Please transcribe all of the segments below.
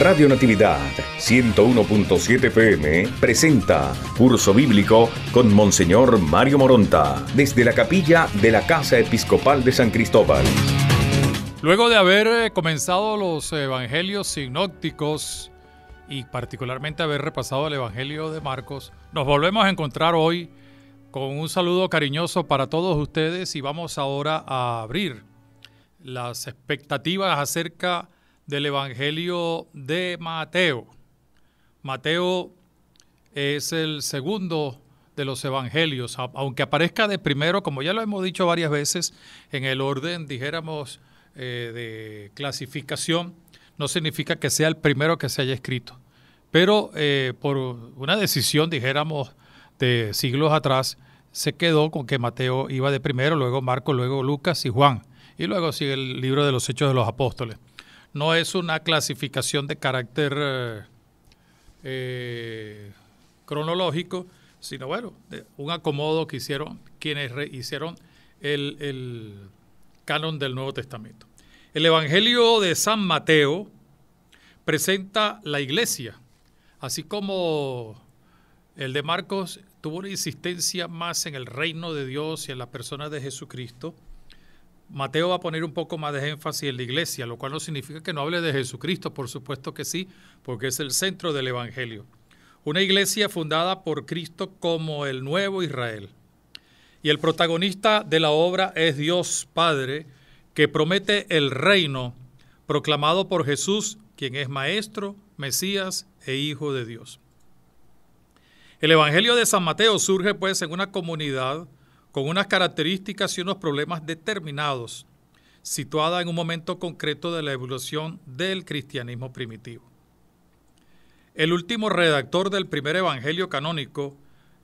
Radio Natividad 101.7 PM presenta Curso Bíblico con Monseñor Mario Moronta desde la capilla de la Casa Episcopal de San Cristóbal. Luego de haber eh, comenzado los evangelios sinópticos y particularmente haber repasado el Evangelio de Marcos, nos volvemos a encontrar hoy con un saludo cariñoso para todos ustedes y vamos ahora a abrir las expectativas acerca de del Evangelio de Mateo. Mateo es el segundo de los evangelios, aunque aparezca de primero, como ya lo hemos dicho varias veces, en el orden, dijéramos, eh, de clasificación, no significa que sea el primero que se haya escrito. Pero eh, por una decisión, dijéramos, de siglos atrás, se quedó con que Mateo iba de primero, luego Marco, luego Lucas y Juan, y luego sigue el libro de los Hechos de los Apóstoles no es una clasificación de carácter eh, eh, cronológico, sino bueno, un acomodo que hicieron quienes hicieron el, el canon del Nuevo Testamento. El Evangelio de San Mateo presenta la iglesia, así como el de Marcos tuvo una insistencia más en el reino de Dios y en la persona de Jesucristo Mateo va a poner un poco más de énfasis en la iglesia, lo cual no significa que no hable de Jesucristo, por supuesto que sí, porque es el centro del Evangelio. Una iglesia fundada por Cristo como el nuevo Israel. Y el protagonista de la obra es Dios Padre, que promete el reino proclamado por Jesús, quien es Maestro, Mesías e Hijo de Dios. El Evangelio de San Mateo surge pues en una comunidad con unas características y unos problemas determinados, situada en un momento concreto de la evolución del cristianismo primitivo. El último redactor del primer evangelio canónico,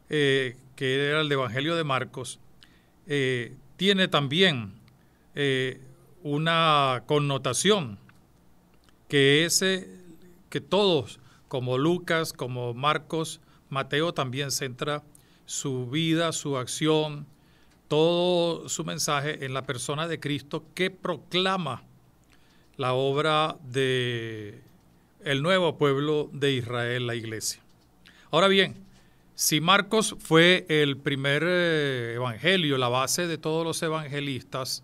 eh, que era el evangelio de Marcos, eh, tiene también eh, una connotación que ese que todos, como Lucas, como Marcos, Mateo también centra su vida, su acción, todo su mensaje en la persona de Cristo que proclama la obra de el nuevo pueblo de Israel, la iglesia. Ahora bien, si Marcos fue el primer eh, evangelio, la base de todos los evangelistas,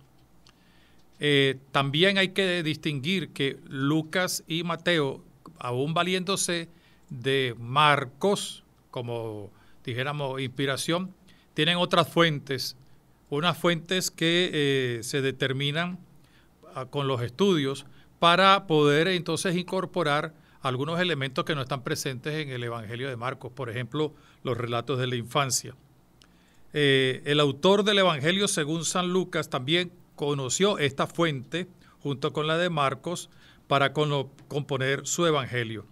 eh, también hay que distinguir que Lucas y Mateo, aún valiéndose de Marcos, como dijéramos, inspiración, tienen otras fuentes unas fuentes que eh, se determinan ah, con los estudios para poder entonces incorporar algunos elementos que no están presentes en el Evangelio de Marcos, por ejemplo, los relatos de la infancia. Eh, el autor del Evangelio, según San Lucas, también conoció esta fuente junto con la de Marcos para componer su Evangelio,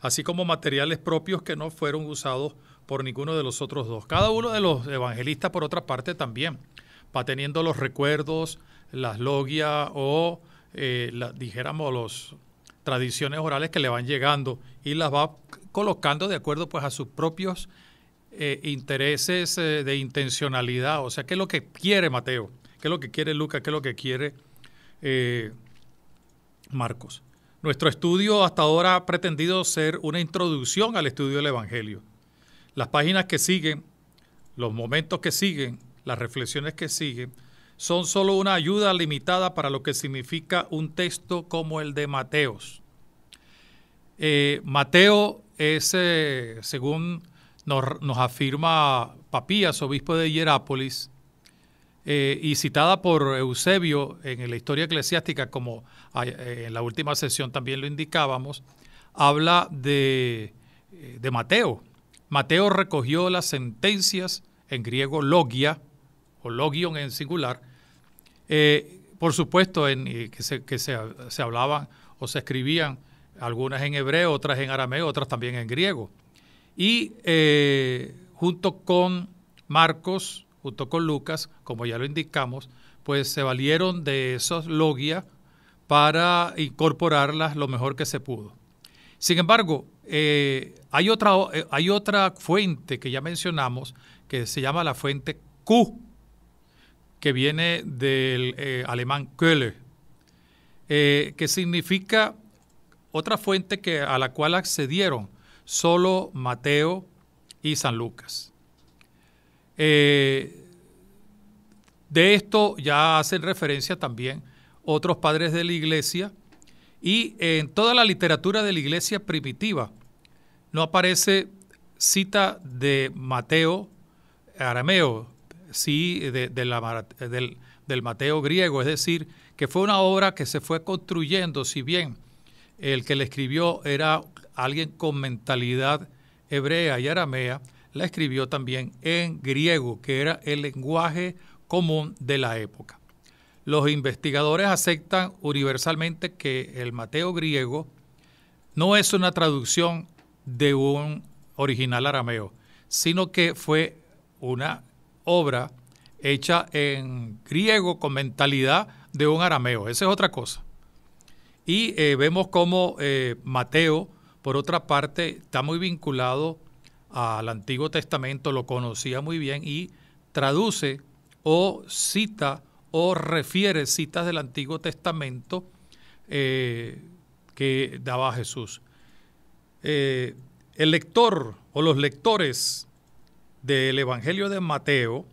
así como materiales propios que no fueron usados por ninguno de los otros dos. Cada uno de los evangelistas, por otra parte, también va teniendo los recuerdos, las logias o, eh, dijéramos, las tradiciones orales que le van llegando y las va colocando de acuerdo pues a sus propios eh, intereses eh, de intencionalidad. O sea, ¿qué es lo que quiere Mateo? ¿Qué es lo que quiere Lucas? ¿Qué es lo que quiere Marcos? Nuestro estudio hasta ahora ha pretendido ser una introducción al estudio del Evangelio. Las páginas que siguen, los momentos que siguen, las reflexiones que siguen, son solo una ayuda limitada para lo que significa un texto como el de Mateos. Eh, Mateo es, eh, según nos, afirma Papías, obispo de Hierápolis, eh, y citada por Eusebio en la historia eclesiástica, como en la última sesión también lo indicábamos, habla de Mateo, Mateo recogió las sentencias en griego logia o logion en singular, eh, por supuesto en, eh, que, se, hablaban o se escribían algunas en hebreo, otras en arameo, otras también en griego. Y eh, junto con Marcos, junto con Lucas, como ya lo indicamos, pues se valieron de esas logias para incorporarlas lo mejor que se pudo. Sin embargo, hay otra, eh, hay otra fuente que ya mencionamos, que se llama la fuente Q, que viene del eh, alemán Köhler, eh, que significa otra fuente que, a la cual accedieron solo Mateo y San Lucas. de esto ya hacen referencia también otros padres de la iglesia y en toda la literatura de la iglesia primitiva no aparece cita de Mateo arameo, sí de, del, del, Mateo griego, es decir, que fue una obra que se fue construyendo, si bien el que la escribió era alguien con mentalidad hebrea y aramea, la escribió también en griego, que era el lenguaje común de la época. Los investigadores aceptan universalmente que el Mateo griego no es una traducción de un original arameo, sino que fue una obra hecha en griego con mentalidad de un arameo. Esa es otra cosa. Y eh, vemos cómo eh, Mateo, por otra parte, está muy vinculado al Antiguo Testamento, lo conocía muy bien y traduce o cita o refiere citas del Antiguo Testamento eh, que daba Jesús. Eh, el lector o los lectores del Evangelio de Mateo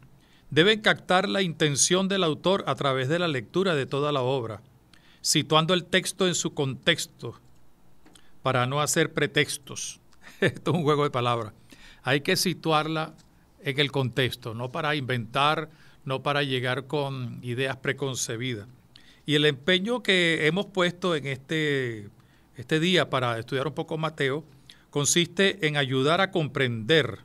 deben captar la intención del autor a través de la lectura de toda la obra, situando el texto en su contexto para no hacer pretextos. Esto es un juego de palabras. Hay que situarla en el contexto, no para inventar, no para llegar con ideas preconcebidas. Y el empeño que hemos puesto en este este día para estudiar un poco Mateo consiste en ayudar a comprender.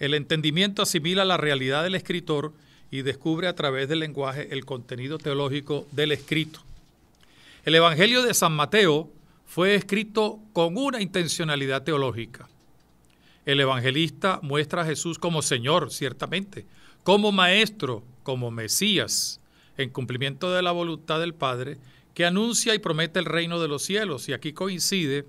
El entendimiento asimila la realidad del escritor y descubre a través del lenguaje el contenido teológico del escrito. El Evangelio de San Mateo fue escrito con una intencionalidad teológica. El evangelista muestra a Jesús como Señor, ciertamente, como Maestro, como Mesías, en cumplimiento de la voluntad del Padre que anuncia y promete el reino de los cielos. Y aquí coincide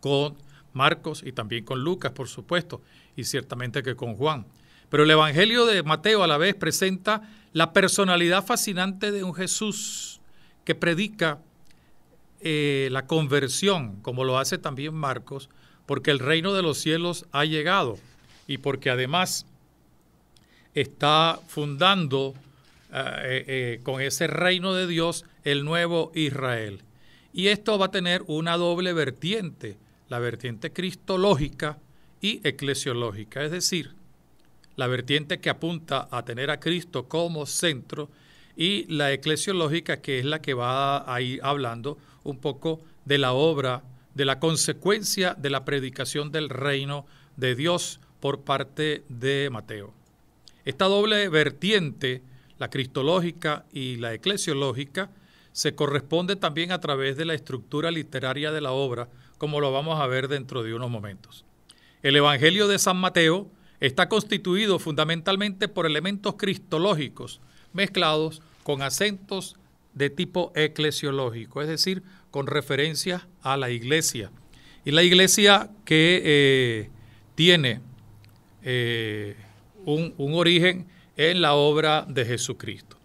con Marcos y también con Lucas, por supuesto, y ciertamente que con Juan. Pero el Evangelio de Mateo a la vez presenta la personalidad fascinante de un Jesús que predica eh, la conversión, como lo hace también Marcos, porque el reino de los cielos ha llegado y porque además está fundando eh, eh, con ese reino de Dios el nuevo Israel. Y esto va a tener una doble vertiente, la vertiente cristológica y eclesiológica, es decir, la vertiente que apunta a tener a Cristo como centro y la eclesiológica que es la que va a ir hablando un poco de la obra, de la consecuencia de la predicación del reino de Dios por parte de Mateo. Esta doble vertiente, la cristológica y la eclesiológica, se corresponde también a través de la estructura literaria de la obra, como lo vamos a ver dentro de unos momentos. El Evangelio de San Mateo está constituido fundamentalmente por elementos cristológicos mezclados con acentos de tipo eclesiológico, es decir, con referencia a la iglesia. Y la iglesia que eh, tiene eh, un, un origen en la obra de Jesucristo.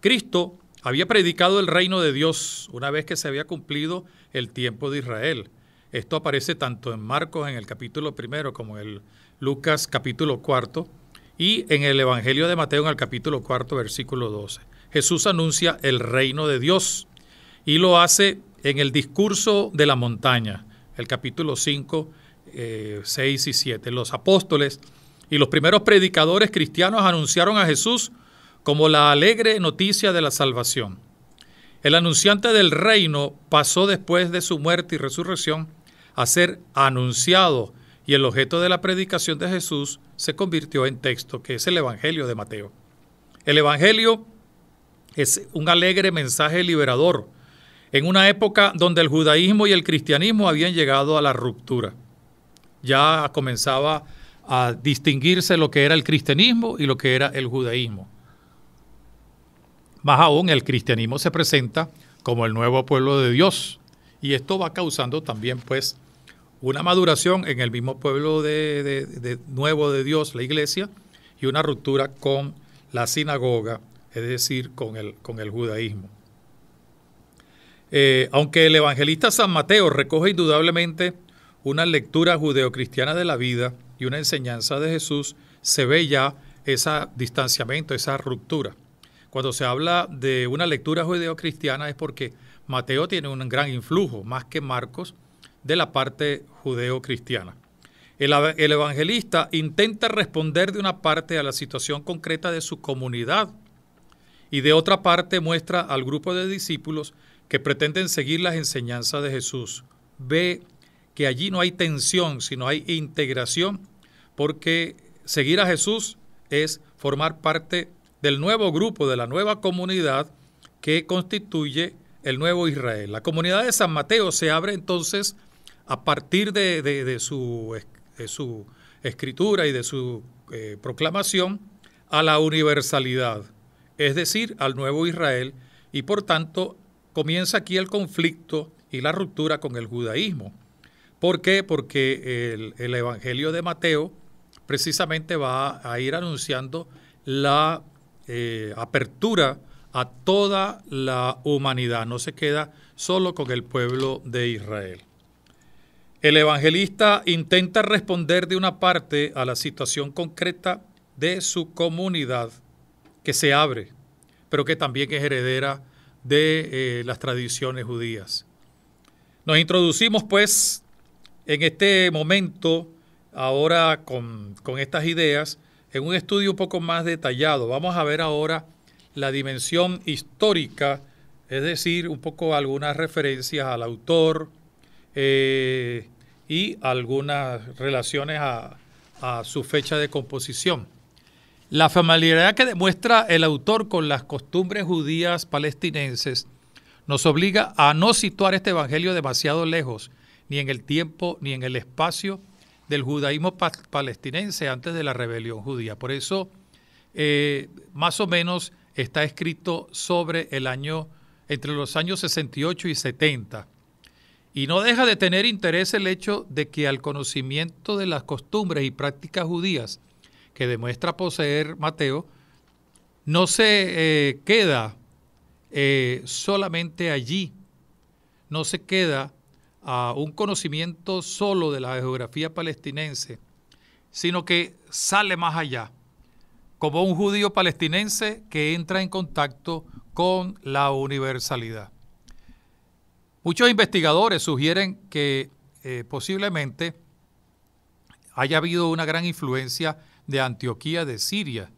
Cristo había predicado el reino de Dios una vez que se había cumplido el tiempo de Israel. Esto aparece tanto en Marcos en el capítulo primero como en Lucas capítulo cuarto y en el Evangelio de Mateo en el capítulo cuarto versículo 12. Jesús anuncia el reino de Dios y lo hace en el discurso de la montaña, el capítulo 5, 6 eh, y 7. Los apóstoles y los primeros predicadores cristianos anunciaron a Jesús como la alegre noticia de la salvación. El anunciante del reino pasó después de su muerte y resurrección a ser anunciado y el objeto de la predicación de Jesús se convirtió en texto, que es el Evangelio de Mateo. El Evangelio es un alegre mensaje liberador en una época donde el judaísmo y el cristianismo habían llegado a la ruptura. Ya comenzaba a distinguirse lo que era el cristianismo y lo que era el judaísmo. Más aún, el cristianismo se presenta como el nuevo pueblo de Dios. Y esto va causando también, pues, una maduración en el mismo pueblo de, nuevo de Dios, la iglesia, y una ruptura con la sinagoga, es decir, con el, con el judaísmo. Eh, aunque el evangelista San Mateo recoge indudablemente una lectura judeocristiana de la vida y una enseñanza de Jesús, se ve ya ese distanciamiento, esa ruptura. Cuando se habla de una lectura judeocristiana es porque Mateo tiene un gran influjo, más que Marcos, de la parte judeocristiana. El, el evangelista intenta responder de una parte a la situación concreta de su comunidad y de otra parte muestra al grupo de discípulos que pretenden seguir las enseñanzas de Jesús. Ve que allí no hay tensión, sino hay integración, porque seguir a Jesús es formar parte del nuevo grupo, de la nueva comunidad que constituye el nuevo Israel. La comunidad de San Mateo se abre entonces a partir de, su, su, escritura y de su eh, proclamación a la universalidad, es decir, al nuevo Israel, y por tanto comienza aquí el conflicto y la ruptura con el judaísmo. ¿Por qué? Porque el, el Evangelio de Mateo precisamente va a ir anunciando la eh, apertura a toda la humanidad, no se queda solo con el pueblo de Israel. El evangelista intenta responder de una parte a la situación concreta de su comunidad que se abre, pero que también es heredera de eh, las tradiciones judías. Nos introducimos pues en este momento, ahora con, con estas ideas, en un estudio un poco más detallado. Vamos a ver ahora la dimensión histórica, es decir, un poco algunas referencias al autor eh, y algunas relaciones a, a su fecha de composición. La familiaridad que demuestra el autor con las costumbres judías palestinenses nos obliga a no situar este Evangelio demasiado lejos, ni en el tiempo ni en el espacio, del judaísmo palestinense antes de la rebelión judía. Por eso, eh, más o menos está escrito sobre el año, entre los años 68 y 70. Y no deja de tener interés el hecho de que al conocimiento de las costumbres y prácticas judías que demuestra poseer Mateo, no se eh, queda eh, solamente allí, no se queda a un conocimiento solo de la geografía palestinense, sino que sale más allá, como un judío palestinense que entra en contacto con la universalidad. Muchos investigadores sugieren que eh, posiblemente haya habido una gran influencia de Antioquía de Siria,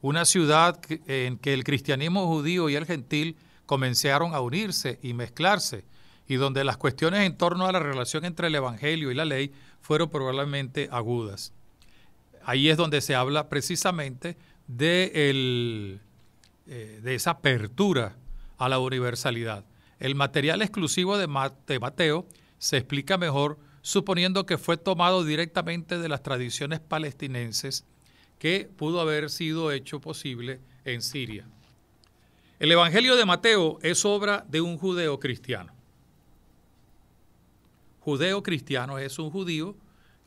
una ciudad en que el cristianismo judío y el gentil comenzaron a unirse y mezclarse y donde las cuestiones en torno a la relación entre el Evangelio y la ley fueron probablemente agudas. Ahí es donde se habla precisamente de, eh, de esa apertura a la universalidad. El material exclusivo de, Mateo se explica mejor suponiendo que fue tomado directamente de las tradiciones palestinenses que pudo haber sido hecho posible en Siria. El Evangelio de Mateo es obra de un judeo cristiano judeo-cristiano es un judío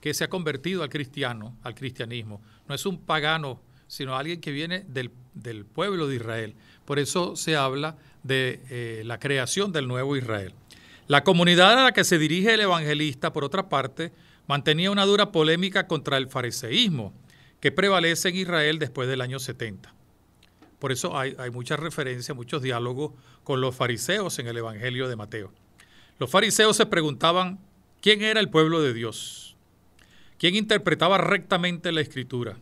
que se ha convertido al cristiano, al cristianismo. No es un pagano, sino alguien que viene del, pueblo de Israel. Por eso se habla de eh, la creación del nuevo Israel. La comunidad a la que se dirige el evangelista, por otra parte, mantenía una dura polémica contra el fariseísmo que prevalece en Israel después del año 70. Por eso hay, hay muchas referencias, muchos diálogos con los fariseos en el Evangelio de Mateo. Los fariseos se preguntaban ¿Quién era el pueblo de Dios? ¿Quién interpretaba rectamente la escritura?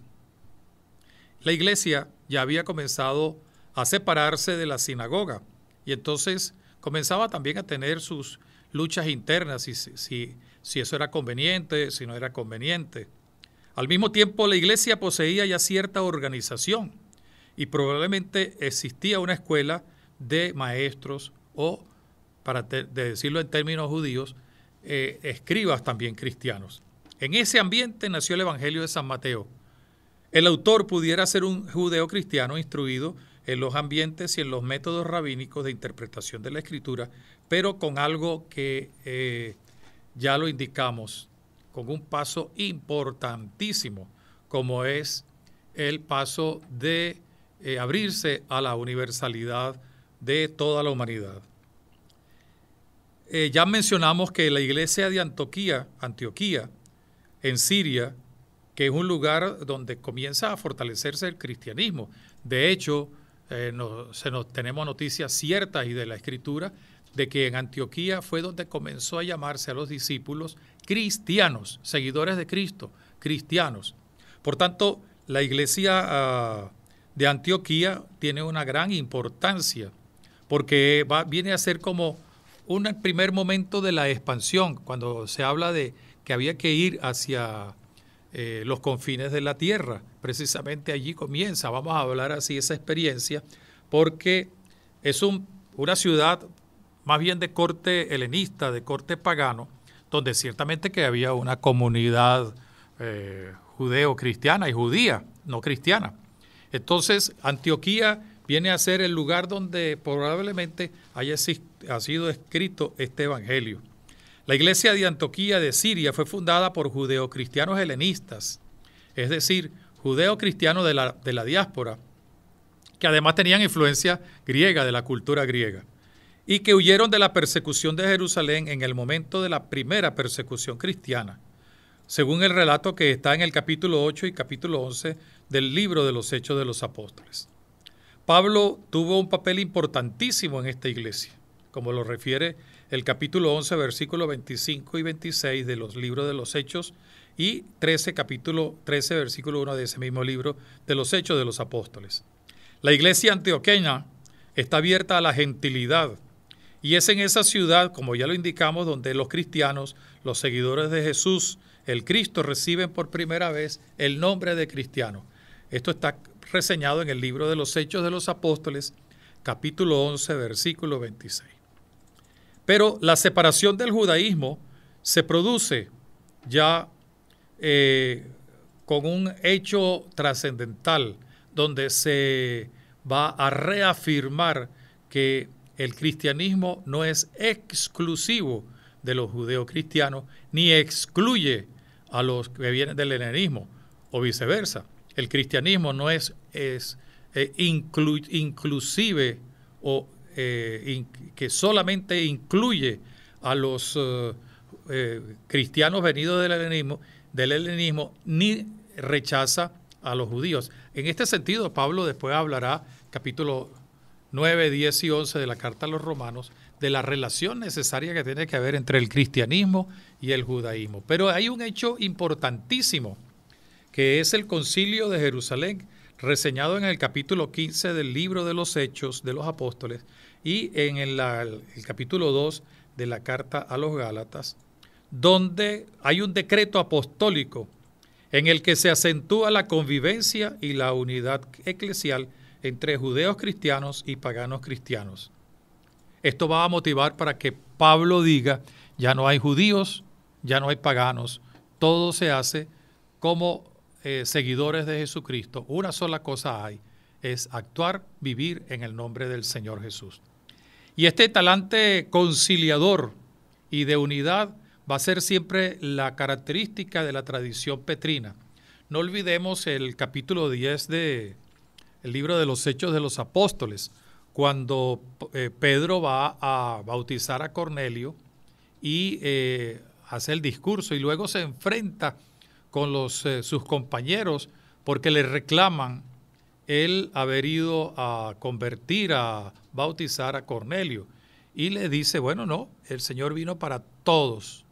La iglesia ya había comenzado a separarse de la sinagoga y entonces comenzaba también a tener sus luchas internas, si, si eso era conveniente, si no era conveniente. Al mismo tiempo, la iglesia poseía ya cierta organización y probablemente existía una escuela de maestros o, para decirlo en términos judíos, eh, escribas también cristianos. En ese ambiente nació el Evangelio de San Mateo. El autor pudiera ser un judeo cristiano instruido en los ambientes y en los métodos rabínicos de interpretación de la escritura, pero con algo que eh, ya lo indicamos, con un paso importantísimo, como es el paso de eh, abrirse a la universalidad de toda la humanidad. Eh, ya mencionamos que la iglesia de Antioquía, Antioquía, en Siria, que es un lugar donde comienza a fortalecerse el cristianismo. De hecho, eh, se nos, tenemos noticias ciertas y de la escritura de que en Antioquía fue donde comenzó a llamarse a los discípulos cristianos, seguidores de Cristo, cristianos. Por tanto, la iglesia ah, de Antioquía tiene una gran importancia porque viene a ser como un primer momento de la expansión, cuando se habla de que había que ir hacia eh, los confines de la tierra. Precisamente allí comienza, vamos a hablar así esa experiencia, porque es una ciudad más bien de corte helenista, de corte pagano, donde ciertamente que había una comunidad eh, judeo-cristiana y judía, no cristiana. Entonces, Antioquía viene a ser el lugar donde probablemente haya ha sido escrito este Evangelio. La iglesia de Antoquía de Siria fue fundada por judeocristianos helenistas, es decir, judeocristianos de de la diáspora, que además tenían influencia griega de la cultura griega, y que huyeron de la persecución de Jerusalén en el momento de la primera persecución cristiana, según el relato que está en el capítulo 8 y capítulo 11 del libro de los Hechos de los Apóstoles. Pablo tuvo un papel importantísimo en esta iglesia, como lo refiere el capítulo 11, versículos 25 y 26 de los libros de los Hechos y 13, capítulo 13, versículo 1 de ese mismo libro de los Hechos de los Apóstoles. La iglesia antioqueña está abierta a la gentilidad y es en esa ciudad, como ya lo indicamos, donde los cristianos, los seguidores de Jesús, el Cristo, reciben por primera vez el nombre de cristiano. Esto está reseñado en el libro de los Hechos de los Apóstoles, capítulo 11, versículo 26. Pero la separación del judaísmo se produce ya eh, con un hecho trascendental, donde se va a reafirmar que el cristianismo no es exclusivo de los judeocristianos, ni excluye a los que vienen del helenismo, o viceversa. El cristianismo no es, es eh, inclusive o eh, que solamente incluye a los eh, cristianos venidos del helenismo, del helenismo, ni rechaza a los judíos. En este sentido, Pablo después hablará, capítulo 9, 10 y 11 de la carta a los romanos, de la relación necesaria que tiene que haber entre el cristianismo y el judaísmo. Pero hay un hecho importantísimo que es el concilio de Jerusalén, reseñado en el capítulo 15 del libro de los Hechos de los Apóstoles y en el, capítulo 2 de la carta a los Gálatas, donde hay un decreto apostólico en el que se acentúa la convivencia y la unidad eclesial entre judeos cristianos y paganos cristianos. Esto va a motivar para que Pablo diga, ya no hay judíos, ya no hay paganos, todo se hace como eh, seguidores de Jesucristo, una sola cosa hay, es actuar, vivir en el nombre del Señor Jesús. Y este talante conciliador y de unidad va a ser siempre la característica de la tradición petrina. No olvidemos el capítulo 10 del el libro de los Hechos de los Apóstoles, cuando eh, Pedro va a bautizar a Cornelio y eh, hace el discurso y luego se enfrenta con los, eh, sus compañeros porque le reclaman el haber ido a convertir, a bautizar a Cornelio. Y le dice, bueno, no, el Señor vino para todos.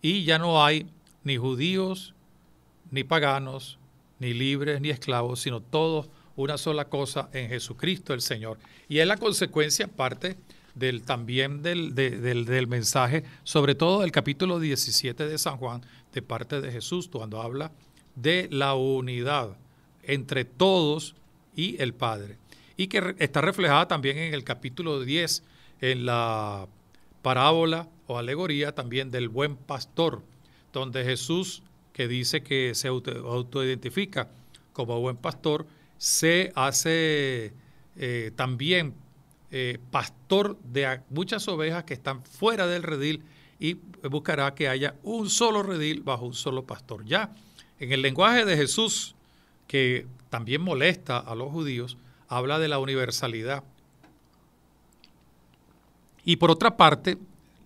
Y ya no hay ni judíos, ni paganos, ni libres, ni esclavos, sino todos una sola cosa en Jesucristo el Señor. Y es la consecuencia parte del, también del, del mensaje, sobre todo del capítulo 17 de San Juan, de parte de Jesús cuando habla de la unidad entre todos y el Padre. Y que está reflejada también en el capítulo 10, en la parábola o alegoría también del buen pastor, donde Jesús, que dice que se autoidentifica como buen pastor, se hace eh, también eh, pastor de muchas ovejas que están fuera del redil y buscará que haya un solo redil bajo un solo pastor. Ya en el lenguaje de Jesús, que también molesta a los judíos, habla de la universalidad. Y por otra parte,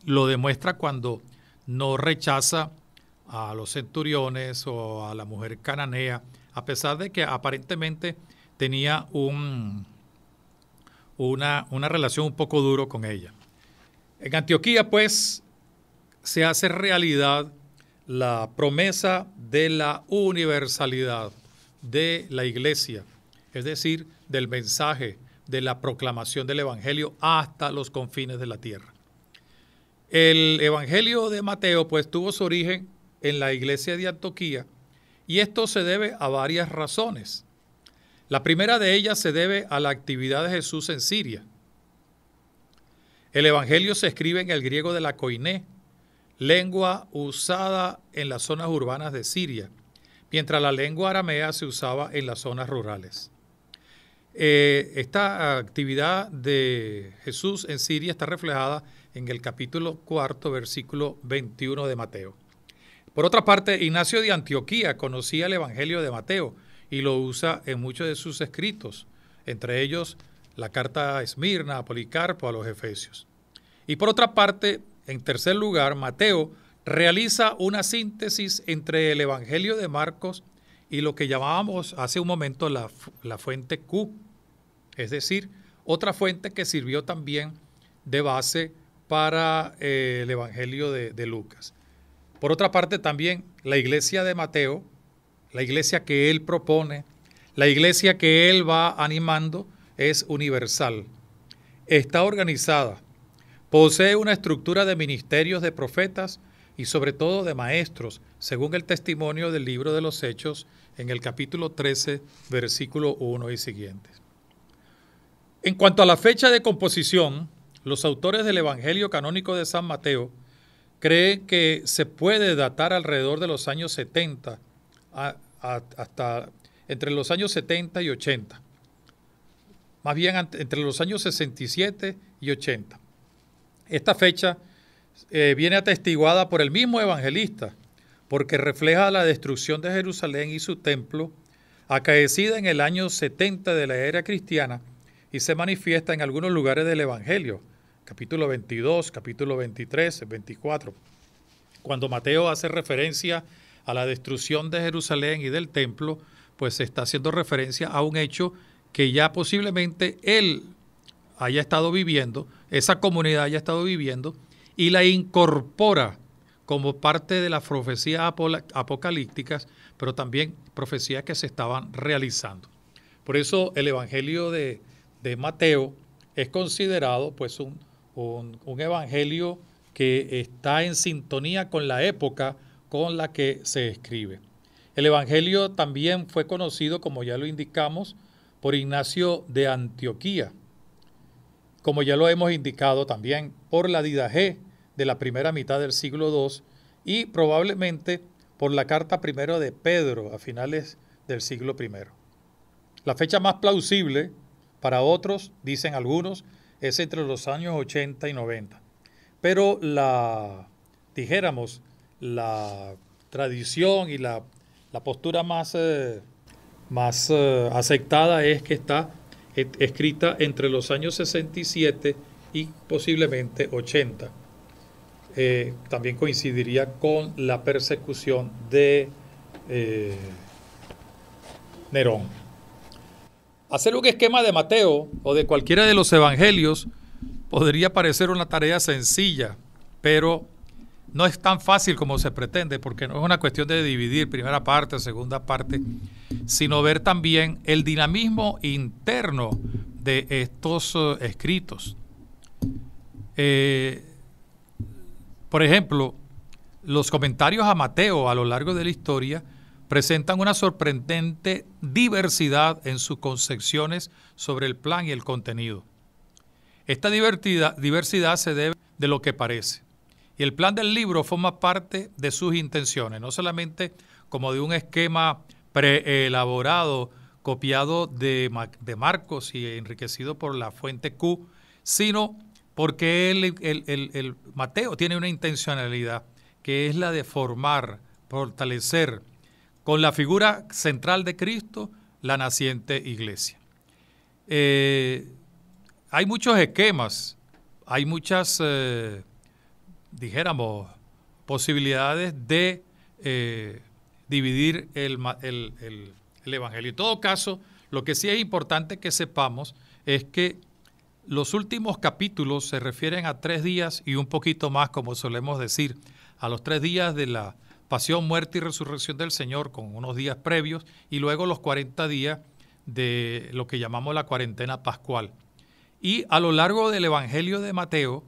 lo demuestra cuando no rechaza a los centuriones o a la mujer cananea, a pesar de que aparentemente tenía un, una, una relación un poco duro con ella. En Antioquía, pues, se hace realidad la promesa de la universalidad de la iglesia, es decir, del mensaje de la proclamación del Evangelio hasta los confines de la tierra. El Evangelio de Mateo pues tuvo su origen en la iglesia de Antoquía, y esto se debe a varias razones. La primera de ellas se debe a la actividad de Jesús en Siria. El Evangelio se escribe en el griego de la coiné, lengua usada en las zonas urbanas de Siria, mientras la lengua aramea se usaba en las zonas rurales. Eh, esta actividad de Jesús en Siria está reflejada en el capítulo cuarto, versículo 21 de Mateo. Por otra parte, Ignacio de Antioquía conocía el Evangelio de Mateo y lo usa en muchos de sus escritos, entre ellos la carta a Esmirna, a Policarpo, a los Efesios. Y por otra parte, en tercer lugar, Mateo realiza una síntesis entre el Evangelio de Marcos y lo que llamábamos hace un momento la, fuente Q, es decir, otra fuente que sirvió también de base para eh, el Evangelio de Lucas. Por otra parte, también la iglesia de Mateo, la iglesia que él propone, la iglesia que él va animando, es universal. Está organizada Posee una estructura de ministerios de profetas y sobre todo de maestros, según el testimonio del libro de los Hechos en el capítulo 13, versículo 1 y siguientes. En cuanto a la fecha de composición, los autores del Evangelio canónico de San Mateo creen que se puede datar alrededor de los años 70 hasta entre los años 70 y 80, más bien entre los años 67 y 80. Esta fecha eh, viene atestiguada por el mismo evangelista, porque refleja la destrucción de Jerusalén y su templo, acaecida en el año 70 de la era cristiana y se manifiesta en algunos lugares del Evangelio, capítulo 22, capítulo 23, 24, cuando Mateo hace referencia a la destrucción de Jerusalén y del templo, pues se está haciendo referencia a un hecho que ya posiblemente él haya estado viviendo, esa comunidad ha estado viviendo y la incorpora como parte de las profecías apocalípticas, pero también profecías que se estaban realizando. Por eso el Evangelio de, de Mateo es considerado pues un, evangelio que está en sintonía con la época con la que se escribe. El evangelio también fue conocido, como ya lo indicamos, por Ignacio de Antioquía, como ya lo hemos indicado también por la g de la primera mitad del siglo II y probablemente por la carta primero de Pedro a finales del siglo I. La fecha más plausible para otros, dicen algunos, es entre los años 80 y 90. Pero la, dijéramos, la tradición y la, postura más, eh, más eh, aceptada es que está escrita entre los años 67 y posiblemente 80. Eh, también coincidiría con la persecución de eh, Nerón. Hacer un esquema de Mateo o de cualquiera de los evangelios podría parecer una tarea sencilla, pero no es tan fácil como se pretende, porque no es una cuestión de dividir primera parte, segunda parte, sino ver también el dinamismo interno de estos eh, escritos. Eh, por ejemplo, los comentarios a Mateo a lo largo de la historia presentan una sorprendente diversidad en sus concepciones sobre el plan y el contenido. Esta diversidad se debe de lo que parece y el plan del libro forma parte de sus intenciones, no solamente como de un esquema preelaborado, copiado de, de Marcos y enriquecido por la fuente Q, sino porque el, Mateo tiene una intencionalidad que es la de formar, fortalecer con la figura central de Cristo la naciente iglesia. Eh, hay muchos esquemas, hay muchas eh, dijéramos, posibilidades de eh, dividir el, Evangelio. En todo caso, lo que sí es importante que sepamos es que los últimos capítulos se refieren a tres días y un poquito más, como solemos decir, a los tres días de la pasión, muerte y resurrección del Señor, con unos días previos, y luego los 40 días de lo que llamamos la cuarentena pascual. Y a lo largo del Evangelio de Mateo,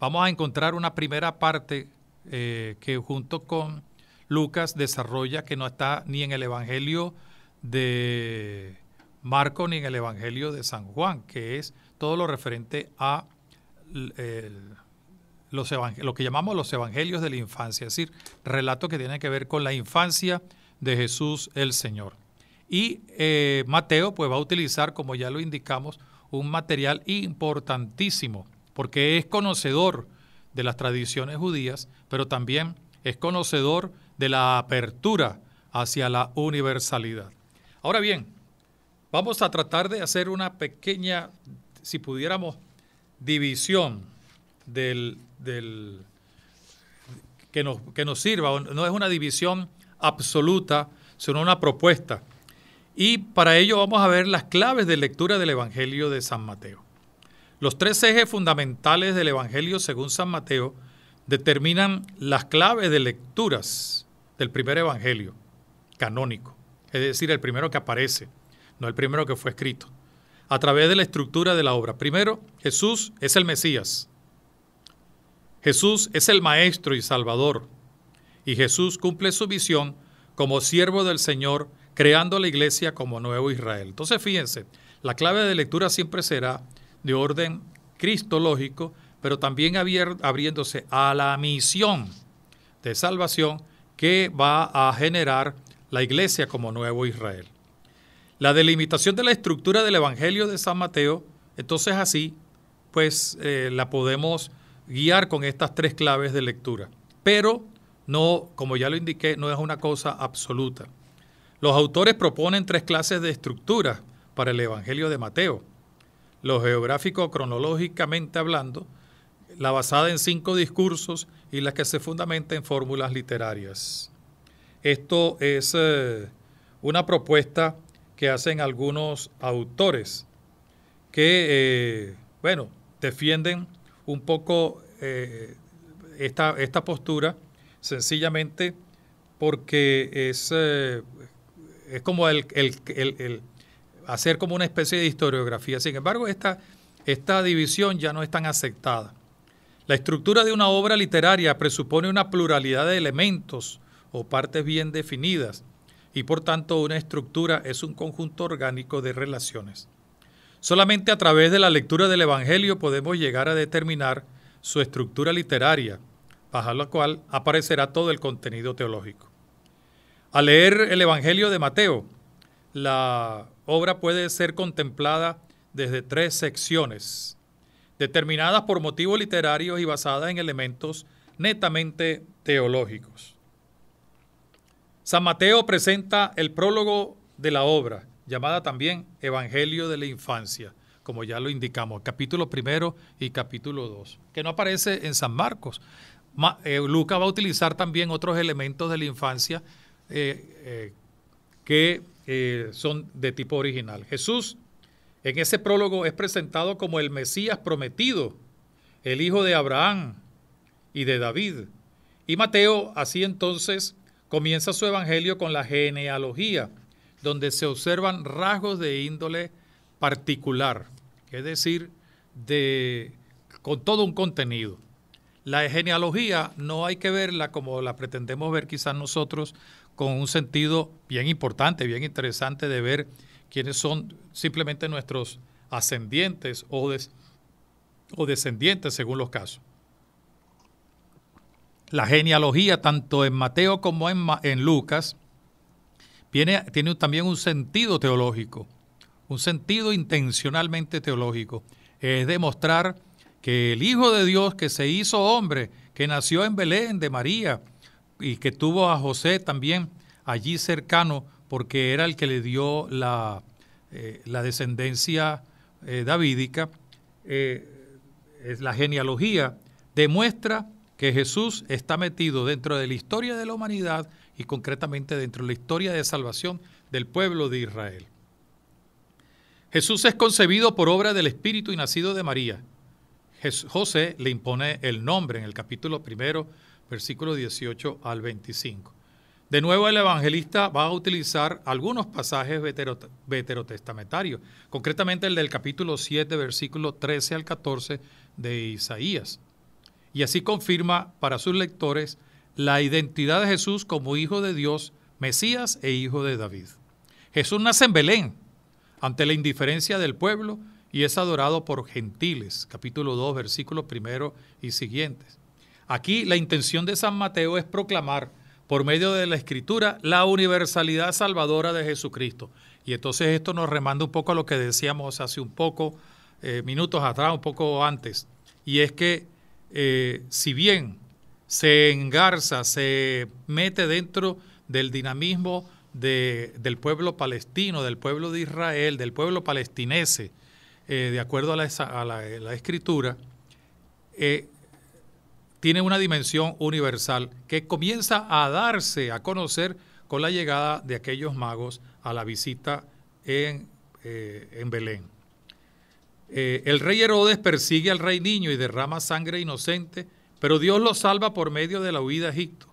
vamos a encontrar una primera parte eh, que junto con Lucas desarrolla que no está ni en el Evangelio de Marco ni en el Evangelio de San Juan, que es todo lo referente a los lo que llamamos los evangelios de la infancia, es decir, relatos que tienen que ver con la infancia de Jesús el Señor. Y eh, Mateo pues va a utilizar, como ya lo indicamos, un material importantísimo porque es conocedor de las tradiciones judías, pero también es conocedor de la apertura hacia la universalidad. Ahora bien, vamos a tratar de hacer una pequeña, si pudiéramos, división del, que, nos, que nos sirva. No es una división absoluta, sino una propuesta. Y para ello vamos a ver las claves de lectura del Evangelio de San Mateo. Los tres ejes fundamentales del Evangelio según San Mateo determinan las claves de lecturas del primer Evangelio canónico, es decir, el primero que aparece, no el primero que fue escrito, a través de la estructura de la obra. Primero, Jesús es el Mesías. Jesús es el Maestro y Salvador. Y Jesús cumple su visión como siervo del Señor, creando la iglesia como nuevo Israel. Entonces, fíjense, la clave de lectura siempre será de orden cristológico, pero también abriéndose a la misión de salvación que va a generar la iglesia como nuevo Israel. La delimitación de la estructura del Evangelio de San Mateo, entonces así, pues eh, la podemos guiar con estas tres claves de lectura. Pero no, como ya lo indiqué, no es una cosa absoluta. Los autores proponen tres clases de estructura para el Evangelio de Mateo lo geográfico cronológicamente hablando, la basada en cinco discursos y la que se fundamenta en fórmulas literarias. Esto es eh, una propuesta que hacen algunos autores que, eh, bueno, defienden un poco eh, esta, esta, postura sencillamente porque es, es como el, el hacer como una especie de historiografía. Sin embargo, esta, esta división ya no es tan aceptada. La estructura de una obra literaria presupone una pluralidad de elementos o partes bien definidas y por tanto una estructura es un conjunto orgánico de relaciones. Solamente a través de la lectura del Evangelio podemos llegar a determinar su estructura literaria, bajo la cual aparecerá todo el contenido teológico. Al leer el Evangelio de Mateo, la obra puede ser contemplada desde tres secciones, determinadas por motivos literarios y basadas en elementos netamente teológicos. San Mateo presenta el prólogo de la obra, llamada también Evangelio de la Infancia, como ya lo indicamos, capítulo primero y capítulo dos, que no aparece en San Marcos. Luca eh, Lucas va a utilizar también otros elementos de la infancia eh, eh, que eh, son de tipo original. Jesús en ese prólogo es presentado como el Mesías prometido, el hijo de Abraham y de David. Y Mateo así entonces comienza su evangelio con la genealogía, donde se observan rasgos de índole particular, es decir, de, con todo un contenido. La genealogía no hay que verla como la pretendemos ver quizás nosotros con un sentido bien importante, bien interesante de ver quiénes son simplemente nuestros ascendientes o, o descendientes según los casos. La genealogía, tanto en Mateo como en, en Lucas, tiene también un sentido teológico, un sentido intencionalmente teológico. Es demostrar que el Hijo de Dios que se hizo hombre, que nació en Belén de María, y que tuvo a José también allí cercano, porque era el que le dio la, eh, descendencia eh, davídica, eh, es la genealogía, demuestra que Jesús está metido dentro de la historia de la humanidad y concretamente dentro de la historia de salvación del pueblo de Israel. Jesús es concebido por obra del Espíritu y nacido de María. José le impone el nombre en el capítulo primero versículo 18 al 25. De nuevo el evangelista va a utilizar algunos pasajes veterotestamentarios, concretamente el del capítulo 7, versículo 13 al 14 de Isaías. Y así confirma para sus lectores la identidad de Jesús como Hijo de Dios, Mesías e Hijo de David. Jesús nace en Belén, ante la indiferencia del pueblo, y es adorado por gentiles, capítulo 2, versículos primero y siguientes. Aquí la intención de San Mateo es proclamar por medio de la escritura la universalidad salvadora de Jesucristo. Y entonces esto nos remanda un poco a lo que decíamos hace un poco, eh, minutos atrás, un poco antes, y es que eh, si bien se engarza, se mete dentro del dinamismo del pueblo palestino, del pueblo de Israel, del pueblo palestinese, eh, de acuerdo a la, escritura, tiene una dimensión universal que comienza a darse a conocer con la llegada de aquellos magos a la visita en, eh, en Belén. Eh, el rey Herodes persigue al rey niño y derrama sangre inocente, pero Dios lo salva por medio de la huida a Egipto.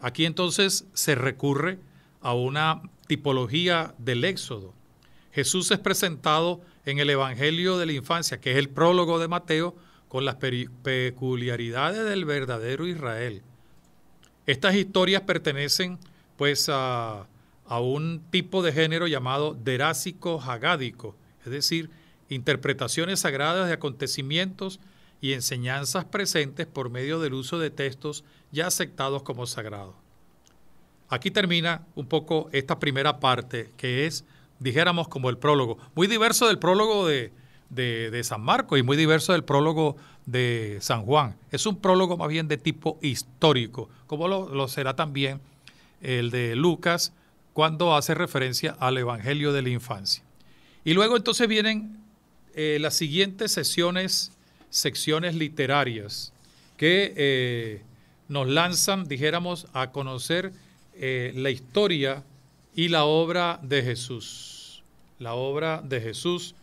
Aquí entonces se recurre a una tipología del Éxodo. Jesús es presentado en el Evangelio de la Infancia, que es el prólogo de Mateo, con las peculiaridades del verdadero Israel. Estas historias pertenecen pues a, un tipo de género llamado derásico hagádico, es decir, interpretaciones sagradas de acontecimientos y enseñanzas presentes por medio del uso de textos ya aceptados como sagrados. Aquí termina un poco esta primera parte, que es, dijéramos, como el prólogo, muy diverso del prólogo de, de, San Marcos y muy diverso del prólogo de San Juan. Es un prólogo más bien de tipo histórico, como lo, será también el de Lucas cuando hace referencia al Evangelio de la Infancia. Y luego entonces vienen eh, las siguientes sesiones, secciones literarias, que eh, nos lanzan, dijéramos, a conocer eh, la historia y la obra de Jesús. La obra de Jesús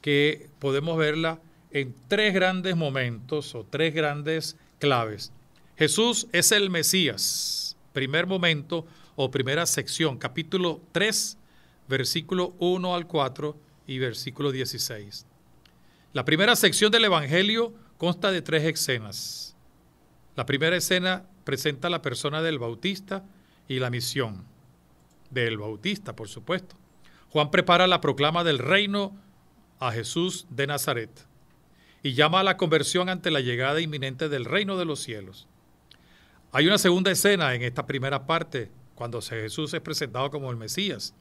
que podemos verla en tres grandes momentos o tres grandes claves. Jesús es el Mesías, primer momento o primera sección, capítulo 3, versículo 1 al 4 y versículo 16. La primera sección del Evangelio consta de tres escenas. La primera escena presenta la persona del Bautista y la misión del Bautista, por supuesto. Juan prepara la proclama del reino a Jesús de Nazaret y llama a la conversión ante la llegada inminente del reino de los cielos. Hay una segunda escena en esta primera parte, cuando Jesús es presentado como el Mesías.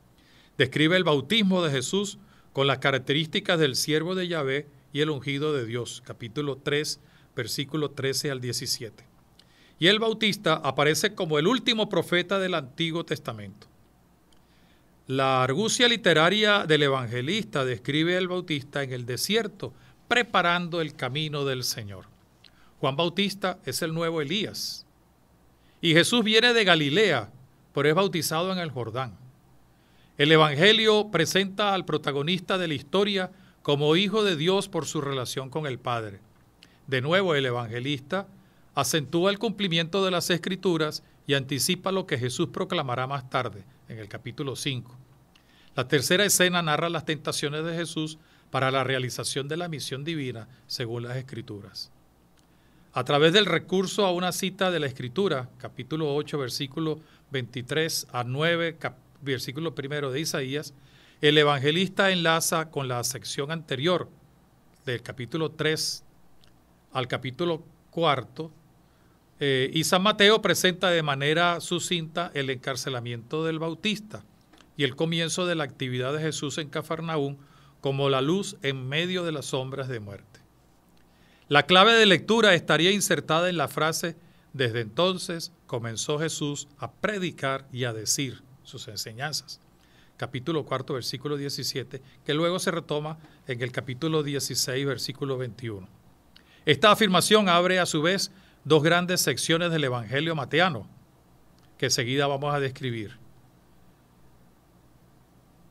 Describe el bautismo de Jesús con las características del siervo de Yahvé y el ungido de Dios, capítulo 3, versículo 13 al 17. Y el Bautista aparece como el último profeta del Antiguo Testamento. La argucia literaria del evangelista describe al Bautista en el desierto, preparando el camino del Señor. Juan Bautista es el nuevo Elías. Y Jesús viene de Galilea, pero es bautizado en el Jordán. El Evangelio presenta al protagonista de la historia como hijo de Dios por su relación con el Padre. De nuevo, el evangelista acentúa el cumplimiento de las escrituras y anticipa lo que Jesús proclamará más tarde, en el capítulo 5. La tercera escena narra las tentaciones de Jesús para la realización de la misión divina, según las Escrituras. A través del recurso a una cita de la Escritura, capítulo 8, versículo 23 a 9, versículo primero de Isaías, el evangelista enlaza con la sección anterior, del capítulo 3 al capítulo 4, y eh, San Mateo presenta de manera sucinta el encarcelamiento del Bautista y el comienzo de la actividad de Jesús en Cafarnaún como la luz en medio de las sombras de muerte. La clave de lectura estaría insertada en la frase, desde entonces comenzó Jesús a predicar y a decir sus enseñanzas. Capítulo 4, versículo 17, que luego se retoma en el capítulo 16, versículo 21. Esta afirmación abre a su vez dos grandes secciones del Evangelio mateano, que seguida vamos a describir.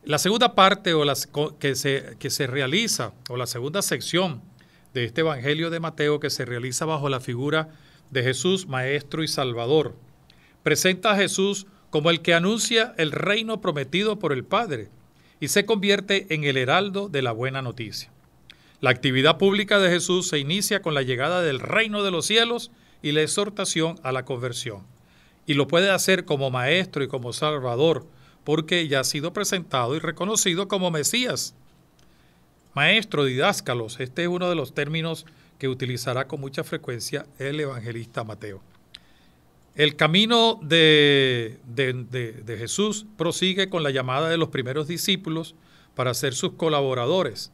La segunda parte o que, que se realiza, o la segunda sección de este Evangelio de Mateo que se realiza bajo la figura de Jesús, Maestro y Salvador, presenta a Jesús como el que anuncia el reino prometido por el Padre y se convierte en el heraldo de la buena noticia. La actividad pública de Jesús se inicia con la llegada del reino de los cielos y la exhortación a la conversión. Y lo puede hacer como maestro y como salvador, porque ya ha sido presentado y reconocido como Mesías. Maestro didáscalos, este es uno de los términos que utilizará con mucha frecuencia el evangelista Mateo. El camino de, de, de Jesús prosigue con la llamada de los primeros discípulos para ser sus colaboradores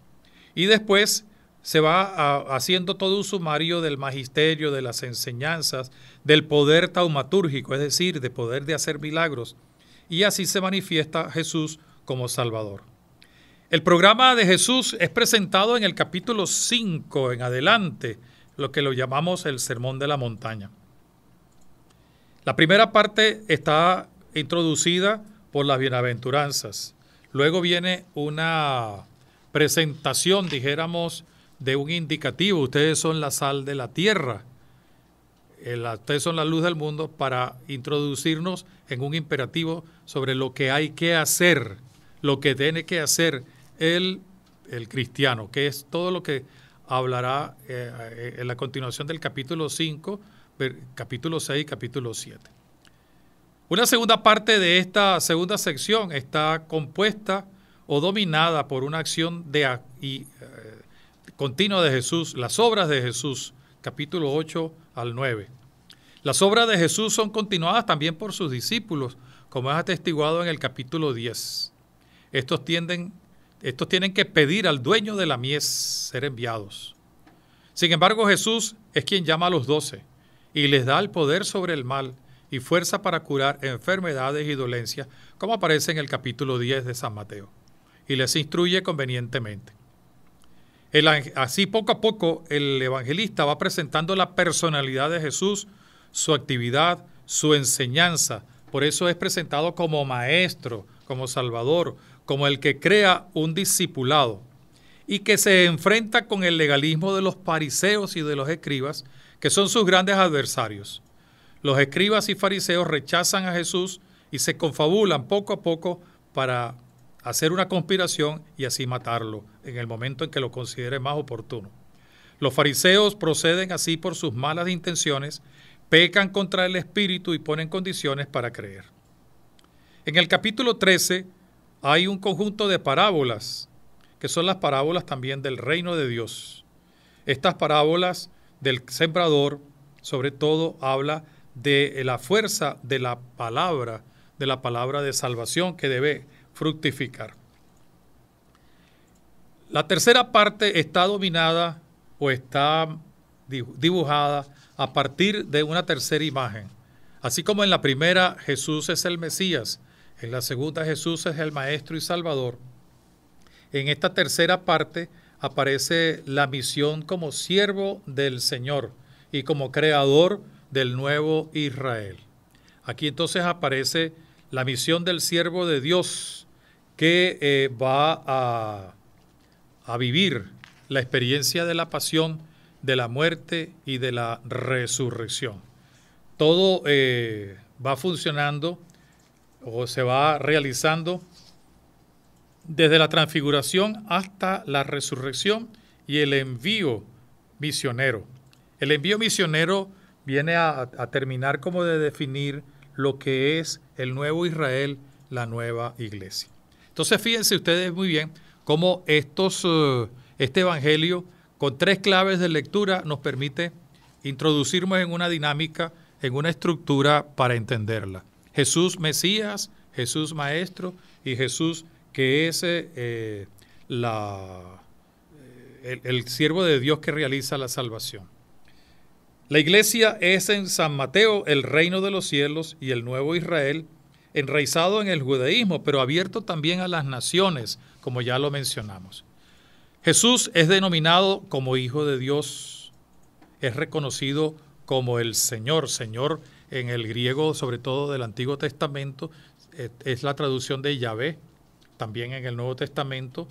y después se va haciendo todo un sumario del magisterio, de las enseñanzas, del poder taumatúrgico, es decir, de poder de hacer milagros. Y así se manifiesta Jesús como Salvador. El programa de Jesús es presentado en el capítulo 5 en adelante, lo que lo llamamos el Sermón de la Montaña. La primera parte está introducida por las bienaventuranzas. Luego viene una presentación, dijéramos, de un indicativo. Ustedes son la sal de la tierra. Eh, ustedes son la luz del mundo para introducirnos en un imperativo sobre lo que hay que hacer, lo que tiene que hacer el, cristiano, que es todo lo que hablará eh, eh, en la continuación del capítulo 5, capítulo 6 y capítulo 7. Una segunda parte de esta segunda sección está compuesta o dominada por una acción de, continua de Jesús, las obras de Jesús, capítulo 8 al 9. Las obras de Jesús son continuadas también por sus discípulos, como es atestiguado en el capítulo 10. Estos, tienden, estos tienen que pedir al dueño de la mies ser enviados. Sin embargo, Jesús es quien llama a los doce y les da el poder sobre el mal y fuerza para curar enfermedades y dolencias, como aparece en el capítulo 10 de San Mateo, y les instruye convenientemente así poco a poco el evangelista va presentando la personalidad de Jesús, su actividad, su enseñanza. Por eso es presentado como maestro, como salvador, como el que crea un discipulado y que se enfrenta con el legalismo de los fariseos y de los escribas, que son sus grandes adversarios. Los escribas y fariseos rechazan a Jesús y se confabulan poco a poco para hacer una conspiración y así matarlo en el momento en que lo considere más oportuno. Los fariseos proceden así por sus malas intenciones, pecan contra el Espíritu y ponen condiciones para creer. En el capítulo 13 hay un conjunto de parábolas, que son las parábolas también del reino de Dios. Estas parábolas del sembrador, sobre todo, habla de la fuerza de la palabra, de la palabra de salvación que debe fructificar. La tercera parte está dominada o está dibujada a partir de una tercera imagen. Así como en la primera Jesús es el Mesías, en la segunda Jesús es el Maestro y Salvador, en esta tercera parte aparece la misión como siervo del Señor y como creador del nuevo Israel. Aquí entonces aparece la misión del siervo de Dios que eh, va a, vivir la experiencia de la pasión, de la muerte y de la resurrección. Todo eh, va funcionando o se va realizando desde la transfiguración hasta la resurrección y el envío misionero. El envío misionero viene a, a terminar como de definir lo que es el nuevo Israel, la nueva iglesia. Entonces fíjense ustedes muy bien cómo estos, eh, este Evangelio con tres claves de lectura nos permite introducirnos en una dinámica, en una estructura para entenderla. Jesús Mesías, Jesús Maestro y Jesús que es eh, eh, el siervo de Dios que realiza la salvación. La iglesia es en San Mateo el reino de los cielos y el nuevo Israel, enraizado en el judaísmo, pero abierto también a las naciones, como ya lo mencionamos. Jesús es denominado como Hijo de Dios, es reconocido como el Señor, Señor en el griego, sobre todo del Antiguo Testamento, es la traducción de Yahvé, también en el Nuevo Testamento,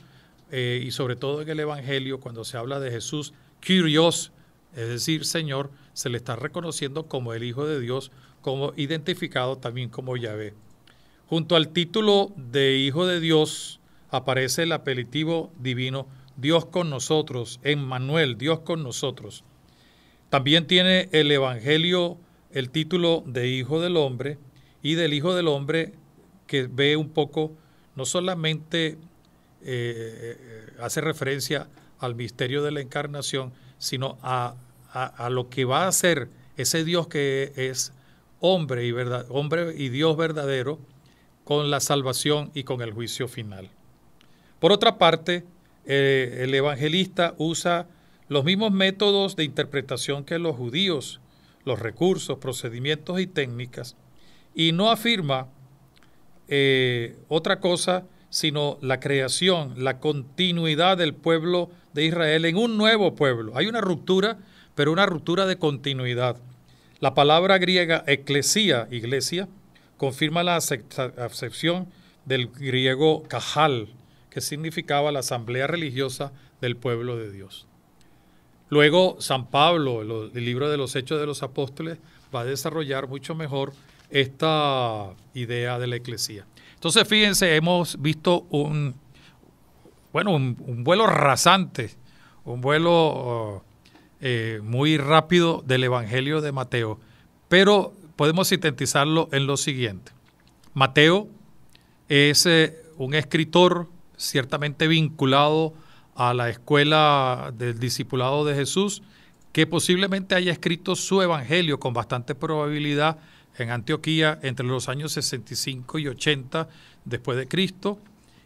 eh, y sobre todo en el Evangelio, cuando se habla de Jesús, Kyrios, es decir, Señor, se le está reconociendo como el Hijo de Dios, como identificado también como Yahvé. Junto al título de Hijo de Dios aparece el apelativo divino Dios con nosotros, Emmanuel, Dios con nosotros. También tiene el Evangelio el título de Hijo del Hombre y del Hijo del Hombre que ve un poco, no solamente eh, eh, eh, hace referencia al misterio de la encarnación, sino a, lo que va a ser ese Dios que es hombre y, hombre y Dios verdadero con la salvación y con el juicio final. Por otra parte, eh, el evangelista usa los mismos métodos de interpretación que los judíos, los recursos, procedimientos y técnicas, y no afirma eh, otra cosa sino la creación, la continuidad del pueblo de Israel en un nuevo pueblo. Hay una ruptura, pero una ruptura de continuidad. La palabra griega eclesia, iglesia, confirma la acepción del griego cajal, que significaba la asamblea religiosa del pueblo de Dios. Luego, San Pablo, el libro de los Hechos de los Apóstoles, va a desarrollar mucho mejor esta idea de la eclesia Entonces, fíjense, hemos visto un bueno, un, vuelo rasante, un vuelo oh, eh, muy rápido del Evangelio de Mateo, pero podemos sintetizarlo en lo siguiente. Mateo es eh, un escritor ciertamente vinculado a la escuela del discipulado de Jesús, que posiblemente haya escrito su evangelio con bastante probabilidad en Antioquía entre los años 65 y 80 después de Cristo,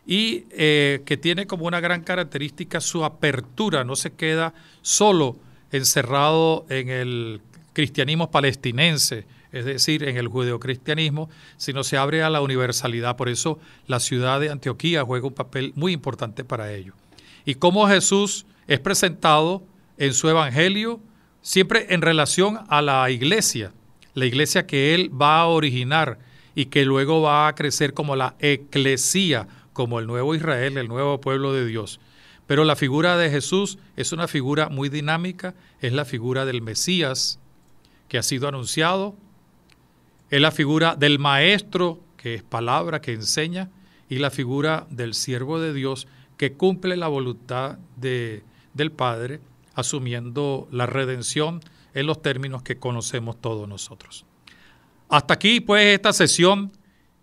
y eh, que tiene como una gran característica su apertura, no se queda solo encerrado en el cristianismo palestinense, es decir, en el judeocristianismo, sino se abre a la universalidad. Por eso la ciudad de Antioquía juega un papel muy importante para ello. Y cómo Jesús es presentado en su evangelio, siempre en relación a la iglesia, la iglesia que él va a originar y que luego va a crecer como la eclesía como el nuevo Israel, el nuevo pueblo de Dios. Pero la figura de Jesús es una figura muy dinámica, es la figura del Mesías que ha sido anunciado, es la figura del Maestro, que es palabra, que enseña, y la figura del siervo de Dios que cumple la voluntad de, del Padre, asumiendo la redención en los términos que conocemos todos nosotros. Hasta aquí pues esta sesión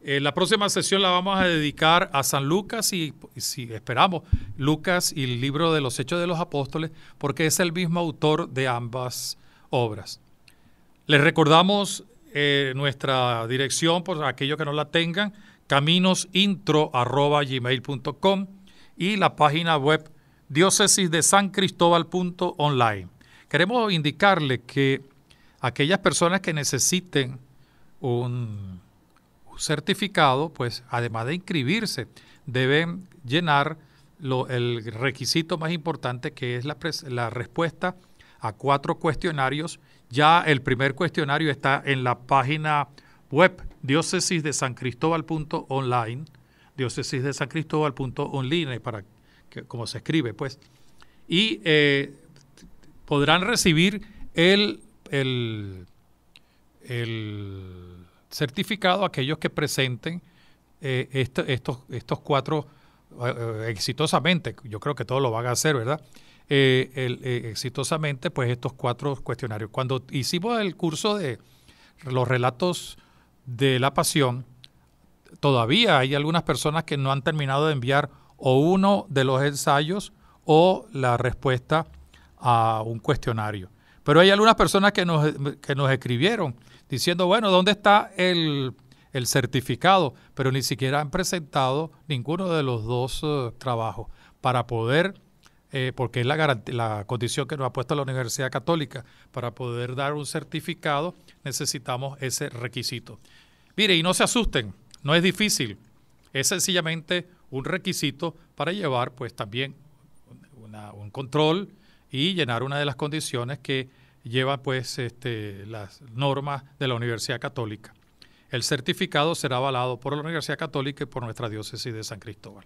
eh, la próxima sesión la vamos a dedicar a San Lucas y, si esperamos, Lucas y el libro de los Hechos de los Apóstoles, porque es el mismo autor de ambas obras. Les recordamos eh, nuestra dirección por aquellos que no la tengan, caminosintro.gmail.com y la página web diócesisdesancristobal.online. Queremos indicarle que aquellas personas que necesiten un certificado, pues además de inscribirse, deben llenar el requisito más importante que es la, respuesta a cuatro cuestionarios. Ya el primer cuestionario está en la página web diócesis de San diócesis de San para que, como se escribe, pues. Y eh, podrán recibir el certificado aquellos que presenten eh, este, estos, estos cuatro eh, eh, exitosamente, yo creo que todos lo van a hacer, ¿verdad? exitosamente, pues estos cuatro cuestionarios. Cuando hicimos el curso de los relatos de la pasión, todavía hay algunas personas que no han terminado de enviar o uno de los ensayos o la respuesta a un cuestionario. Pero hay algunas personas que nos, que nos escribieron diciendo, bueno, ¿dónde está el, certificado? Pero ni siquiera han presentado ninguno de los dos eh, trabajos para poder, eh, porque es la, la condición que nos ha puesto la Universidad Católica, para poder dar un certificado necesitamos ese requisito. Mire, y no se asusten, no es difícil, es sencillamente un requisito para llevar pues también un control y llenar una de las condiciones que lleva pues este, las normas de la Universidad Católica. El certificado será avalado por la Universidad Católica y por nuestra diócesis de San Cristóbal.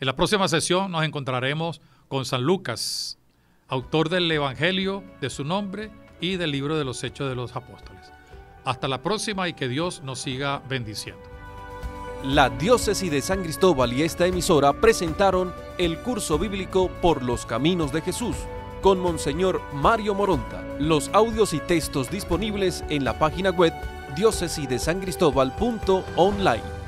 En la próxima sesión nos encontraremos con San Lucas, autor del Evangelio de su nombre y del libro de los Hechos de los Apóstoles. Hasta la próxima y que Dios nos siga bendiciendo. La diócesis de San Cristóbal y esta emisora presentaron el curso bíblico por los caminos de Jesús con Monseñor Mario Moronta. Los audios y textos disponibles en la página web diócesidesangristóbal.online.